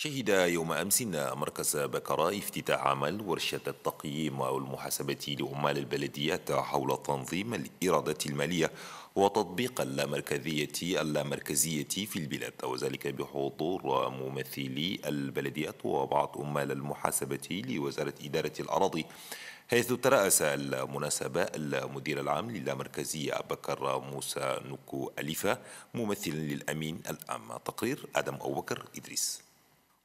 شهد يوم أمس مركز بكرة افتتاح عمل ورشة التقييم والمحاسبة لعمال البلديات حول تنظيم الإيرادات المالية وتطبيق اللامركزية اللامركزية في البلاد وذلك بحضور ممثلي البلديات وبعض عمال المحاسبة لوزارة إدارة الأراضي حيث ترأس المناسبة المدير العام للامركزية بكر موسى نكو أليفة ممثلا للأمين العام تقرير آدم أبو بكر إدريس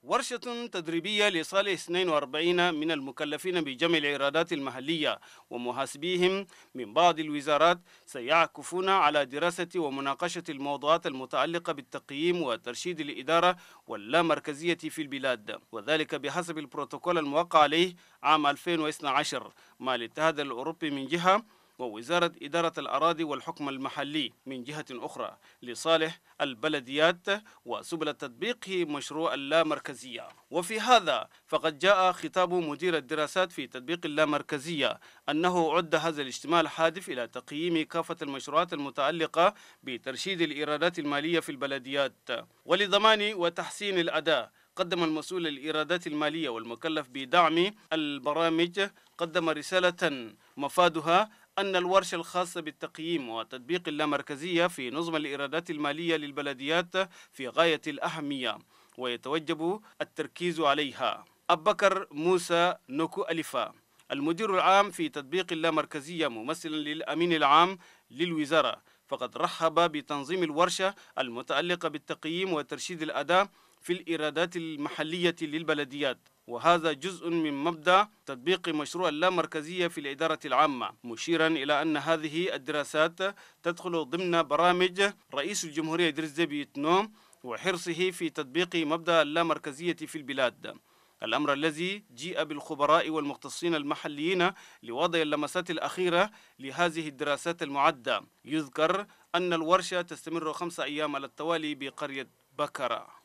ورشة تدريبية لصالح 42 من المكلفين بجمع الإيرادات المحلية ومحاسبيهم من بعض الوزارات سيعكفون على دراسة ومناقشة الموضوعات المتعلقة بالتقييم وترشيد الإدارة واللامركزية في البلاد وذلك بحسب البروتوكول الموقع عليه عام 2012 مع الاتحاد الأوروبي من جهة ووزارة إدارة الأراضي والحكم المحلي من جهة أخرى لصالح البلديات وسبل تطبيق مشروع اللامركزية وفي هذا فقد جاء خطاب مدير الدراسات في تطبيق اللامركزية أنه عد هذا الاجتماع الحادث إلى تقييم كافة المشروعات المتعلقة بترشيد الإيرادات المالية في البلديات ولضمان وتحسين الأداء قدم المسؤول الإيرادات المالية والمكلف بدعم البرامج قدم رسالة مفادها أن الورش الخاصة بالتقييم وتطبيق اللامركزية في نظم الإيرادات المالية للبلديات في غاية الأهمية ويتوجب التركيز عليها أبكر موسى نوكو ألفا المدير العام في تطبيق اللامركزية ممثلا للأمين العام للوزارة فقد رحب بتنظيم الورشة المتعلقة بالتقييم وترشيد الأداء في الإيرادات المحلية للبلديات وهذا جزء من مبدأ تطبيق مشروع اللامركزية في الإدارة العامة مشيرا إلى أن هذه الدراسات تدخل ضمن برامج رئيس الجمهورية إدريس ديبي نوم وحرصه في تطبيق مبدأ اللامركزية في البلاد الأمر الذي جيء بالخبراء والمختصين المحليين لوضع اللمسات الأخيرة لهذه الدراسات المعدة يذكر أن الورشة تستمر خمسة أيام على التوالي بقرية بكرة